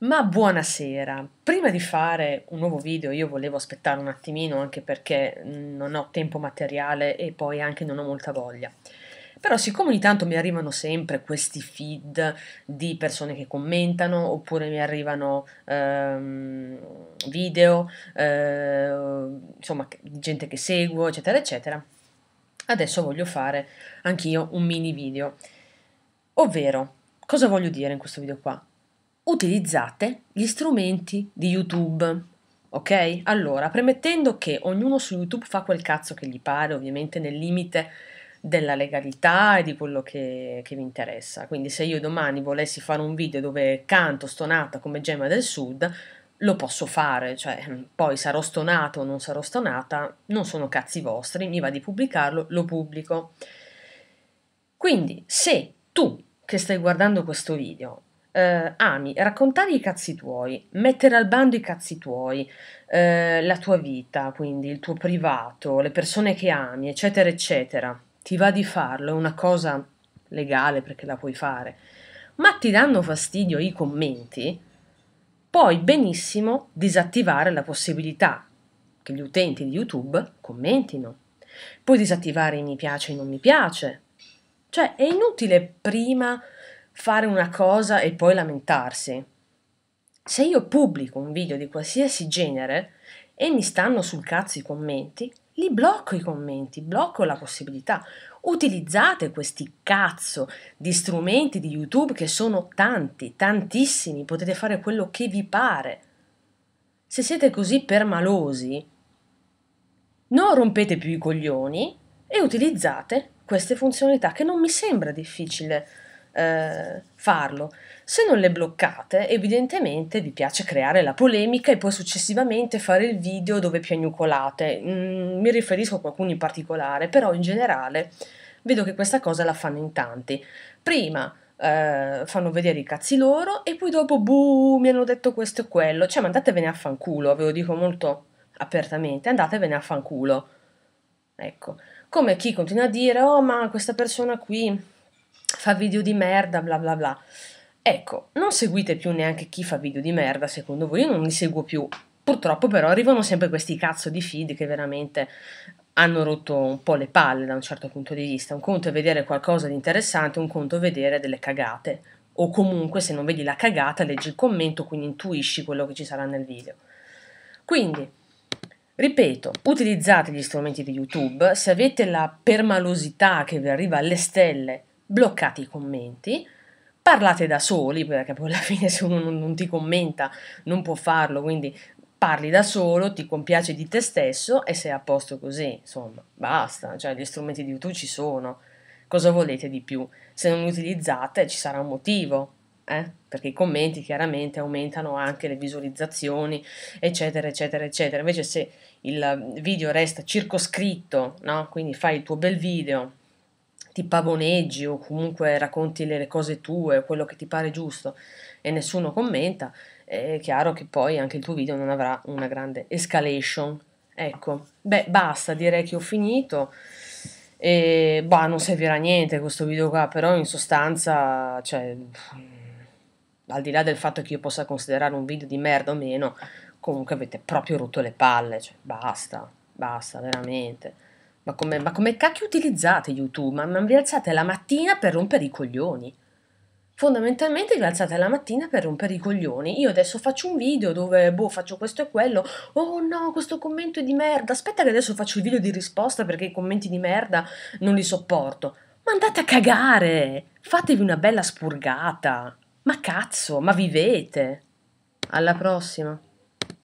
Ma buonasera, prima di fare un nuovo video io volevo aspettare un attimino anche perché mm, non ho tempo materiale e poi anche non ho molta voglia. Però siccome ogni tanto mi arrivano sempre questi feed di persone che commentano oppure mi arrivano ehm, video, ehm, insomma di gente che seguo eccetera eccetera, adesso voglio fare anch'io un mini video. Ovvero, cosa voglio dire in questo video qua? utilizzate gli strumenti di YouTube. Ok? Allora, premettendo che ognuno su YouTube fa quel cazzo che gli pare, ovviamente nel limite della legalità e di quello che, che vi interessa. Quindi se io domani volessi fare un video dove canto stonata come Gemma del Sud, lo posso fare, cioè mm, poi sarò stonato o non sarò stonata, non sono cazzi vostri, mi va di pubblicarlo, lo pubblico. Quindi se tu che stai guardando questo video eh, ami raccontare i cazzi tuoi, mettere al bando i cazzi tuoi, eh, la tua vita, quindi il tuo privato, le persone che ami, eccetera, eccetera. Ti va di farlo, è una cosa legale perché la puoi fare, ma ti danno fastidio i commenti, puoi benissimo disattivare la possibilità che gli utenti di YouTube commentino. Puoi disattivare i mi piace e i non mi piace. Cioè è inutile prima fare una cosa e poi lamentarsi. Se io pubblico un video di qualsiasi genere e mi stanno sul cazzo i commenti, li blocco i commenti, blocco la possibilità. Utilizzate questi cazzo di strumenti di YouTube che sono tanti, tantissimi, potete fare quello che vi pare. Se siete così permalosi, non rompete più i coglioni e utilizzate queste funzionalità che non mi sembra difficile eh, farlo. Se non le bloccate, evidentemente vi piace creare la polemica e poi successivamente fare il video dove piagnucolate. Mm, mi riferisco a qualcuno in particolare, però in generale vedo che questa cosa la fanno in tanti. Prima eh, fanno vedere i cazzi loro e poi dopo buh, mi hanno detto questo e quello. Cioè, ma andatevene a fanculo, ve lo dico molto apertamente, andatevene a fanculo. Ecco, come chi continua a dire, oh ma questa persona qui fa video di merda, bla bla bla. Ecco, non seguite più neanche chi fa video di merda, secondo voi, io non li seguo più. Purtroppo però arrivano sempre questi cazzo di feed che veramente hanno rotto un po' le palle da un certo punto di vista. Un conto è vedere qualcosa di interessante, un conto è vedere delle cagate. O comunque se non vedi la cagata leggi il commento, quindi intuisci quello che ci sarà nel video. Quindi, ripeto, utilizzate gli strumenti di YouTube, se avete la permalosità che vi arriva alle stelle bloccate i commenti, parlate da soli, perché poi alla fine se uno non, ti commenta non può farlo, quindi parli da solo, ti compiace di te stesso e sei a posto così, insomma, basta, cioè gli strumenti di YouTube ci sono, cosa volete di più? Se non li utilizzate ci sarà un motivo, eh? perché i commenti chiaramente aumentano anche le visualizzazioni, eccetera, eccetera, eccetera, invece se il video resta circoscritto, no? quindi fai il tuo bel video, ti pavoneggi o comunque racconti le, cose tue, quello che ti pare giusto e nessuno commenta, è chiaro che poi anche il tuo video non avrà una grande escalation. Ecco, beh, basta, direi che ho finito. E bah, non servirà a niente questo video qua, però in sostanza, cioè, al di là del fatto che io possa considerare un video di merda o meno, comunque avete proprio rotto le palle, cioè, basta, basta, veramente. Ma come, ma come cacchio utilizzate YouTube? Ma, ma vi alzate la mattina per rompere i coglioni? fondamentalmente vi alzate la mattina per rompere i coglioni. Io adesso faccio un video dove, boh, faccio questo e quello. Oh no, questo commento è di merda. Aspetta che adesso faccio il video di risposta perché i commenti di merda non li sopporto. Ma andate a cagare! Fatevi una bella spurgata. Ma cazzo, ma vivete! Alla prossima.